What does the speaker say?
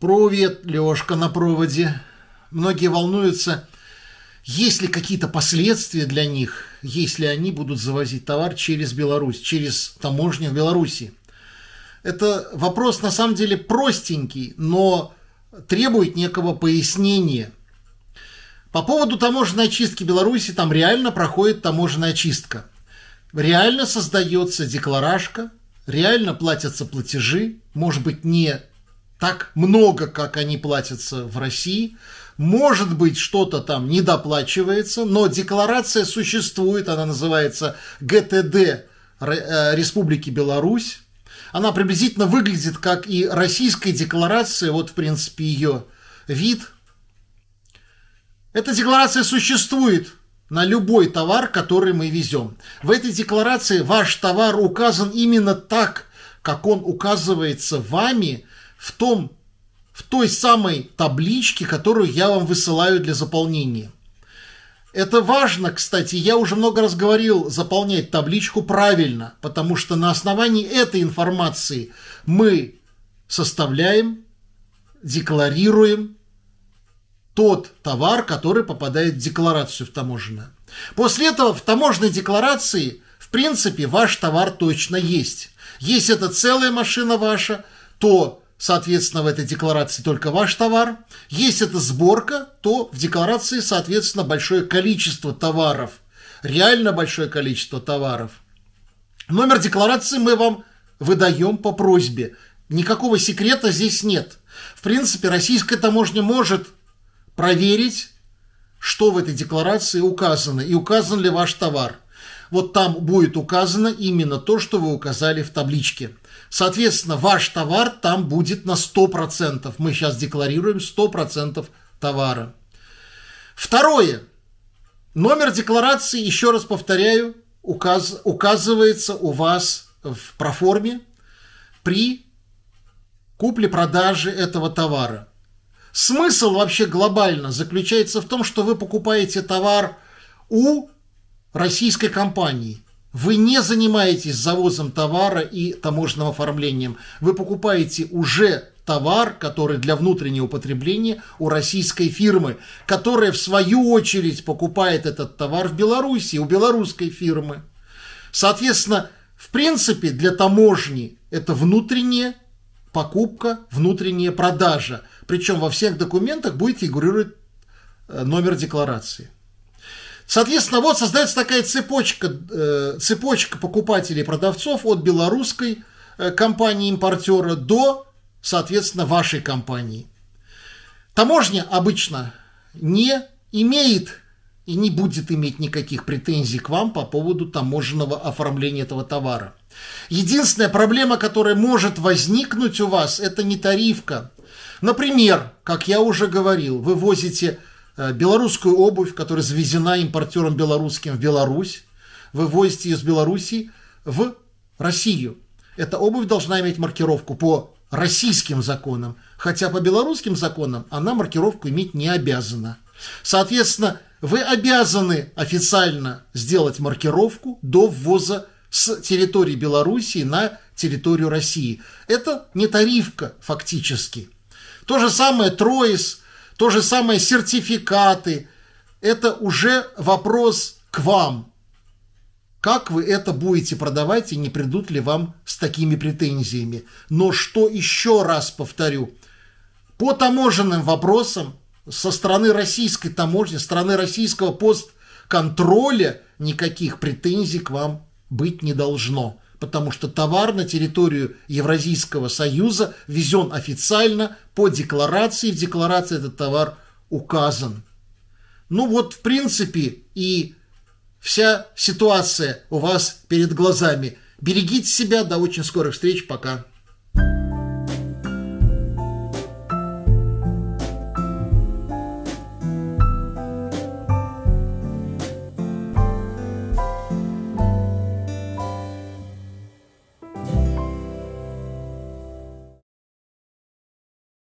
Привет, Лешка на проводе. Многие волнуются, есть ли какие-то последствия для них, если они будут завозить товар через Беларусь, через таможню в Беларуси. Это вопрос на самом деле простенький, но требует некого пояснения. По поводу таможенной очистки Беларуси, там реально проходит таможенная очистка. Реально создается декларашка, реально платятся платежи, может быть, не так много, как они платятся в России. Может быть, что-то там недоплачивается, но декларация существует, она называется ГТД э, Республики Беларусь. Она приблизительно выглядит как и российская декларация, вот, в принципе, ее вид. Эта декларация существует на любой товар, который мы везем. В этой декларации ваш товар указан именно так, как он указывается вами – в том, в той самой табличке, которую я вам высылаю для заполнения. Это важно, кстати, я уже много раз говорил заполнять табличку правильно, потому что на основании этой информации мы составляем, декларируем тот товар, который попадает в декларацию в таможенную. После этого в таможенной декларации, в принципе, ваш товар точно есть. Если это целая машина ваша, то соответственно, в этой декларации только ваш товар. Если это сборка, то в декларации, соответственно, большое количество товаров. Реально большое количество товаров. Номер декларации мы вам выдаем по просьбе. Никакого секрета здесь нет. В принципе, российская таможня может проверить, что в этой декларации указано и указан ли ваш товар – вот там будет указано именно то, что вы указали в табличке. Соответственно, ваш товар там будет на 100%. Мы сейчас декларируем 100% товара. Второе. Номер декларации, еще раз повторяю, указ, указывается у вас в проформе при купле-продаже этого товара. Смысл вообще глобально заключается в том, что вы покупаете товар у российской компании. Вы не занимаетесь завозом товара и таможенным оформлением. Вы покупаете уже товар, который для внутреннего потребления у российской фирмы, которая в свою очередь покупает этот товар в Беларуси, у белорусской фирмы. Соответственно, в принципе, для таможни это внутренняя покупка, внутренняя продажа. Причем во всех документах будет фигурировать э, номер декларации. Соответственно, вот создается такая цепочка, э, цепочка покупателей и продавцов от белорусской э, компании-импортера до, соответственно, вашей компании. Таможня обычно не имеет и не будет иметь никаких претензий к вам по поводу таможенного оформления этого товара. Единственная проблема, которая может возникнуть у вас, это не тарифка. Например, как я уже говорил, вы возите Э, белорусскую обувь, которая завезена импортером белорусским в Беларусь, вывозите из Беларуси в Россию. Эта обувь должна иметь маркировку по российским законам, хотя по белорусским законам она маркировку иметь не обязана. Соответственно, вы обязаны официально сделать маркировку до ввоза с территории Белоруссии на территорию России. Это не тарифка фактически. То же самое Троис – то же самое сертификаты. Это уже вопрос к вам. Как вы это будете продавать и не придут ли вам с такими претензиями? Но что еще раз повторю, по таможенным вопросам со стороны российской таможни, стороны российского постконтроля никаких претензий к вам быть не должно потому что товар на территорию Евразийского союза везен официально по декларации, в декларации этот товар указан. Ну вот, в принципе, и вся ситуация у вас перед глазами. Берегите себя, до очень скорых встреч, пока.